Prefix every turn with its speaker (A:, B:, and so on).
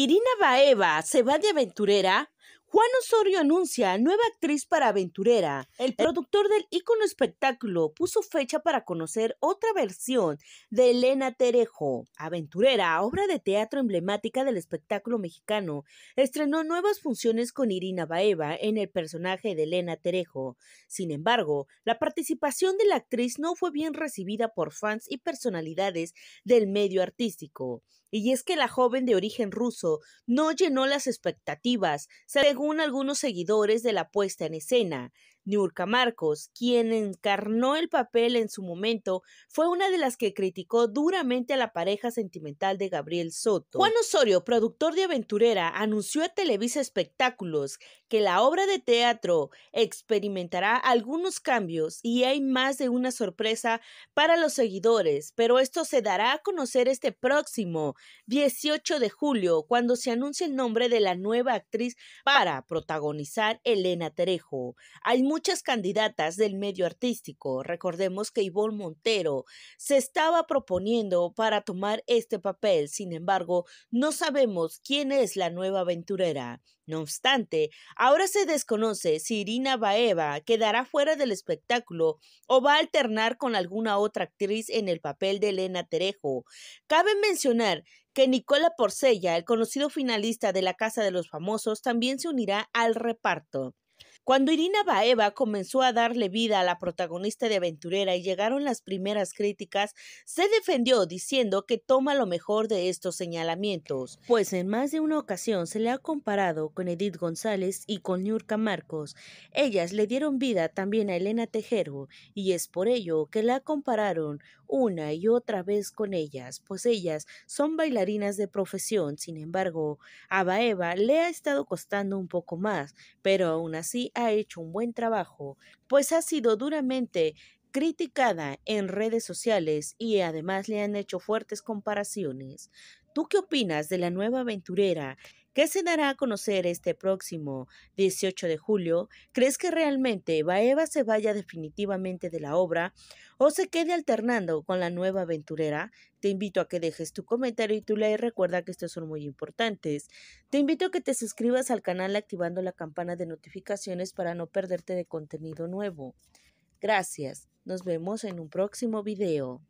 A: Irina Baeva se va de aventurera Juan Osorio anuncia nueva actriz para Aventurera. El productor del ícono espectáculo puso fecha para conocer otra versión de Elena Terejo. Aventurera, obra de teatro emblemática del espectáculo mexicano, estrenó nuevas funciones con Irina Baeva en el personaje de Elena Terejo. Sin embargo, la participación de la actriz no fue bien recibida por fans y personalidades del medio artístico. Y es que la joven de origen ruso no llenó las expectativas según algunos seguidores de la puesta en escena, Niurka Marcos, quien encarnó el papel en su momento, fue una de las que criticó duramente a la pareja sentimental de Gabriel Soto. Juan Osorio, productor de Aventurera, anunció a Televisa Espectáculos que la obra de teatro experimentará algunos cambios y hay más de una sorpresa para los seguidores, pero esto se dará a conocer este próximo 18 de julio, cuando se anuncie el nombre de la nueva actriz para protagonizar Elena Terejo. Hay muchas candidatas del medio artístico. Recordemos que Ivonne Montero se estaba proponiendo para tomar este papel, sin embargo, no sabemos quién es la nueva aventurera. No obstante, ahora se desconoce si Irina Baeva quedará fuera del espectáculo o va a alternar con alguna otra actriz en el papel de Elena Terejo. Cabe mencionar que Nicola Porcella, el conocido finalista de la Casa de los Famosos, también se unirá al reparto. Cuando Irina Baeva comenzó a darle vida a la protagonista de Aventurera y llegaron las primeras críticas, se defendió diciendo que toma lo mejor de estos señalamientos, pues en más de una ocasión se le ha comparado con Edith González y con Nurka Marcos. Ellas le dieron vida también a Elena Tejero y es por ello que la compararon una y otra vez con ellas, pues ellas son bailarinas de profesión. Sin embargo, a Baeva le ha estado costando un poco más, pero aún así ha hecho un buen trabajo, pues ha sido duramente criticada en redes sociales y además le han hecho fuertes comparaciones. ¿Tú qué opinas de la nueva aventurera ¿Qué se dará a conocer este próximo 18 de julio, ¿crees que realmente Baeva se vaya definitivamente de la obra o se quede alternando con la nueva aventurera? Te invito a que dejes tu comentario y tu like. Recuerda que estos son muy importantes. Te invito a que te suscribas al canal activando la campana de notificaciones para no perderte de contenido nuevo. Gracias. Nos vemos en un próximo video.